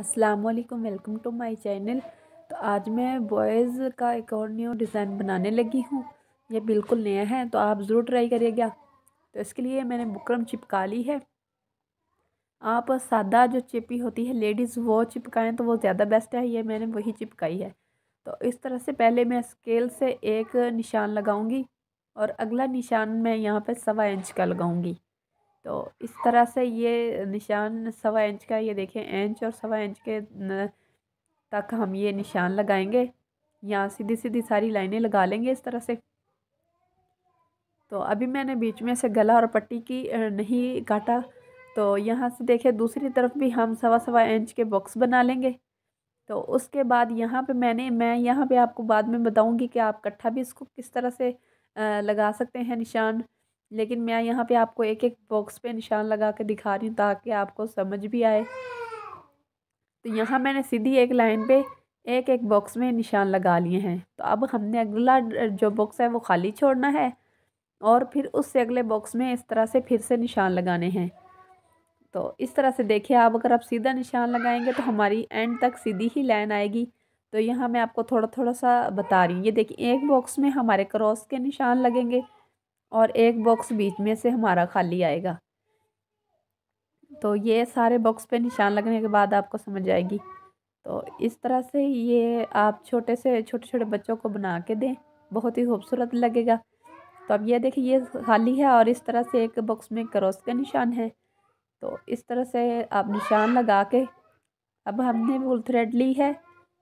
अस्सलाम वालेकुम welcome to my channel तो आज मैं बॉयज़ का एक और न्यू डिज़ाइन बनाने लगी हूँ ये बिल्कुल नया है तो आप ज़रूर ट्राई करिएगा तो इसके लिए मैंने बुकरम चिपका ली है आप सादा जो चिपी होती है लेडीज़ वो चिपकाएं तो वो ज़्यादा बेस्ट है ये मैंने वही चिपकाई है तो इस तरह से पहले मैं स्केल से एक निशान लगाऊँगी और अगला निशान मैं यहाँ पर सवा इंच का लगाऊँगी तो इस तरह से ये निशान सवा इंच का ये देखें इंच और सवा इंच के तक हम ये निशान लगाएंगे यहाँ सीधी सीधी सारी लाइनें लगा लेंगे इस तरह से तो अभी मैंने बीच में से गला और पट्टी की नहीं काटा तो यहाँ से देखें दूसरी तरफ भी हम सवा सवा इंच के बॉक्स बना लेंगे तो उसके बाद यहाँ पे मैंने मैं यहाँ पे आपको बाद में बताऊँगी कि आप कट्ठा भी इसको किस तरह से लगा सकते हैं निशान लेकिन मैं यहाँ पे आपको एक एक बॉक्स पे निशान लगा के दिखा रही हूँ ताकि आपको समझ भी आए तो यहाँ मैंने सीधी एक लाइन पे एक एक बॉक्स में निशान लगा लिए हैं तो अब हमने अगला जो बॉक्स है वो खाली छोड़ना है और फिर उससे अगले बॉक्स में इस तरह से फिर से निशान लगाने हैं तो इस तरह से देखिए आप अगर आप सीधा निशान लगाएंगे तो हमारी एंड तक सीधी ही लाइन आएगी तो यहाँ मैं आपको थोड़ा थोड़ा सा बता रही हूँ ये देखिए एक बॉक्स में हमारे क्रॉस के निशान लगेंगे और एक बॉक्स बीच में से हमारा खाली आएगा तो ये सारे बॉक्स पे निशान लगने के बाद आपको समझ आएगी तो इस तरह से ये आप छोटे से छोटे छोटे बच्चों को बना के दें बहुत ही खूबसूरत लगेगा तो अब ये देखिए ये खाली है और इस तरह से एक बॉक्स में क्रॉस का निशान है तो इस तरह से आप निशान लगा के अब हमने वो थ्रेड ली है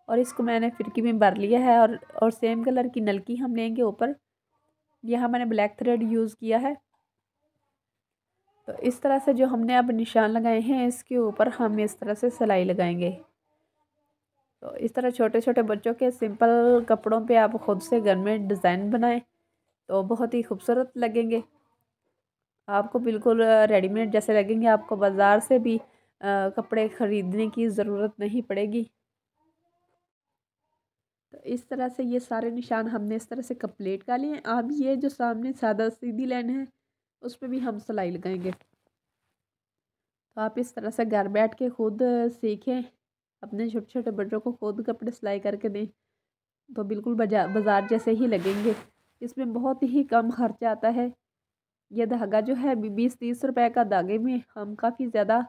और इसको मैंने फिरकी में भर लिया है और और सेम कलर की नलकी हम लेंगे ऊपर यहाँ मैंने ब्लैक थ्रेड यूज़ किया है तो इस तरह से जो हमने अब निशान लगाए हैं इसके ऊपर हम इस तरह से सिलाई लगाएंगे तो इस तरह छोटे छोटे बच्चों के सिंपल कपड़ों पे आप ख़ुद से घर में डिज़ाइन बनाएं तो बहुत ही खूबसूरत लगेंगे आपको बिल्कुल रेडीमेड जैसे लगेंगे आपको बाज़ार से भी कपड़े ख़रीदने की ज़रूरत नहीं पड़ेगी इस तरह से ये सारे निशान हमने इस तरह से कंप्लीट कर लिए अब ये जो सामने सादा सीधी लाइन है उस पर भी हम सिलाई लगाएंगे तो आप इस तरह से घर बैठ के खुद सीखें अपने छोटे छोटे बच्चों को खुद कपड़े सिलाई करके दें तो बिल्कुल बाज़ार जैसे ही लगेंगे इसमें बहुत ही कम खर्चा आता है यह धागा जो है बीस तीस रुपए का धागे में हम काफ़ी ज़्यादा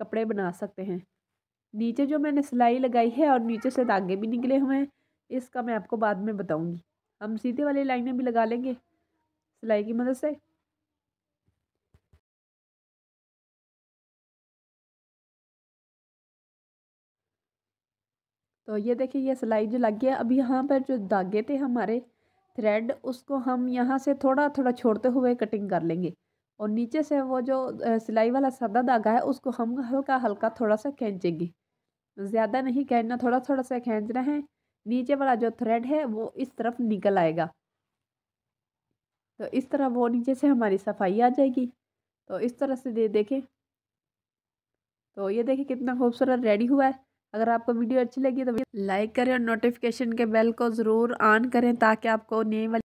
कपड़े बना सकते हैं नीचे जो मैंने सिलाई लगाई है और नीचे से धागे भी निकले हुए हैं इसका मैं आपको बाद में बताऊंगी हम सीधे वाली लाइनें भी लगा लेंगे सिलाई की मदद से तो ये देखिए ये सिलाई जो लग गया अब यहाँ पर जो धागे थे हमारे थ्रेड उसको हम यहाँ से थोड़ा थोड़ा छोड़ते हुए कटिंग कर लेंगे और नीचे से वो जो सिलाई वाला सादा धागा है उसको हम हल्का हल्का थोड़ा सा खींचेंगे ज़्यादा नहीं खींचना थोड़ा थोड़ा सा खींच रहे हैं नीचे वाला जो थ्रेड है वो इस तरफ निकल आएगा तो इस तरह वो नीचे से हमारी सफाई आ जाएगी तो इस तरह से दे देखें तो ये देखें कितना खूबसूरत रेडी हुआ है अगर आपको वीडियो अच्छी लगी तो लाइक करें और नोटिफिकेशन के बेल को ज़रूर ऑन करें ताकि आपको नई वाली